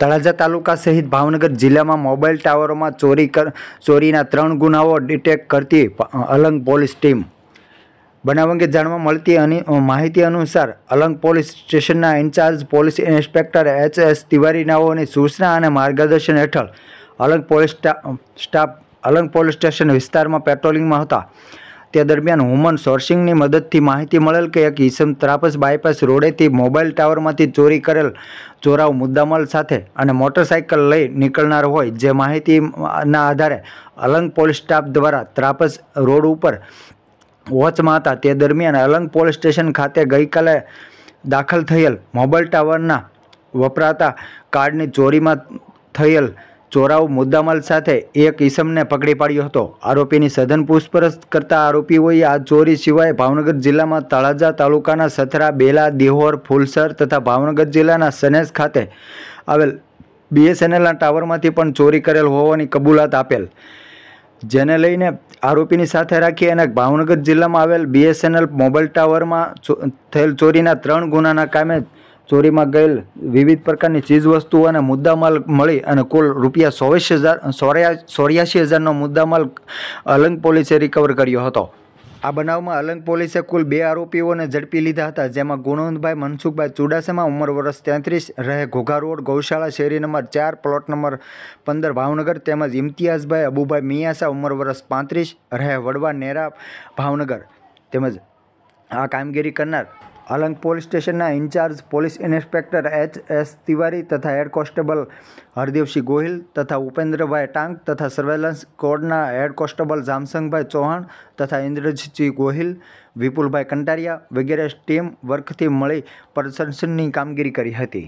તળાજા તાલુકા સહિત ભાવનગર જિલ્લામાં મોબાઈલ ટાવરોમાં ચોરી કર ચોરીના ત્રણ ગુનાઓ ડિટેક કરતી અલંગ પોલીસ ટીમ બનાવ અંગે જાણવા મળતી માહિતી અનુસાર અલંગ પોલીસ સ્ટેશનના in charge police inspector H S તિવારીનાઓની સૂચના અને માર્ગદર્શન હેઠળ Alang police staff Alang police station વિસ્તારમાં પેટ્રોલિંગમાં હતા તે દરમિયાન હ્યુમન સોર્સિંગની મદદથી માહિતી મળેલ કે એક ઈસમ ત્રાપસ બાયપાસ રોડેથી મોબાઈલ ટાવરમાંથી ચોરી કરેલ ચોરાવ મુદ્દામલ સાથે અને મોટરસાઇકલ લઈ નીકળનાર હોય જે માહિતીના આધારે અલંગ પોલીસ સ્ટાફ દ્વારા ત્રાપસ રોડ ઉપર વોચમાં હતા તે દરમિયાન અલંગ પોલીસ સ્ટેશન ખાતે ગઈકાલે દાખલ થયેલ મોબાઈલ ટાવરના વપરાતા કાર્ડની ચોરીમાં થયેલ ચોરાવ મુદ્દામાલ સાથે એક ઈસમને પકડી પાડ્યો હતો આરોપીની સઘન પૂછપરછ કરતા આરોપીઓએ આ ચોરી સિવાય ભાવનગર જિલ્લામાં તળાજા તાલુકાના સથરા બેલા દેહોર ફુલસર તથા ભાવનગર જિલ્લાના સનેસ ખાતે આવેલ બીએસએનએલના ટાવરમાંથી પણ ચોરી કરેલ હોવાની કબૂલાત આપેલ જેને લઈને આરોપીની સાથે રાખી અને ભાવનગર જિલ્લામાં આવેલ બીએસએનએલ મોબાઈલ ટાવરમાં થયેલ ચોરીના ત્રણ ગુનાના કામે ચોરીમાં ગયેલ વિવિધ પ્રકારની ચીજવસ્તુઓ અને મુદ્દામાલ મળી અને કુલ રૂપિયા ચોવીસ હજાર ચોર્યાસી હજારનો મુદ્દામાલ અલંગ પોલીસે રિકવર કર્યો હતો આ બનાવમાં અલંગ પોલીસે કુલ બે આરોપીઓને ઝડપી લીધા હતા જેમાં ગુણવંતભાઈ મનસુખભાઈ ચુડાસમા ઉંમર વર્ષ તેત્રીસ રહે ઘોઘા રોડ ગૌશાળા શેરી નંબર ચાર પ્લોટ નંબર પંદર ભાવનગર તેમજ ઇમ્તિયાઝભાઈ અબુભાઈ મિયાસા ઉંમર વર્ષ પાંત્રીસ રહે વડવા નેરા ભાવનગર તેમજ આ કામગીરી કરનાર અલંગ પોલીસ સ્ટેશનના in charge police inspector H S Tiwari તથા હેડ કોન્સ્ટેબલ હરદેવસિંહ ગોહિલ તથા ઉપેન્દ્રભાઈ ટાંગ તથા સર્વેલન્સ કોડના હેડ કોન્સ્ટેબલ જામસંગભાઈ ચૌહાણ તથા ઇન્દ્રજીતસિંહ ગોહિલ વિપુલભાઈ કંટારિયા વગેરે ટીમ વર્કથી મળી પ્રશંસનીય કામગીરી કરી હતી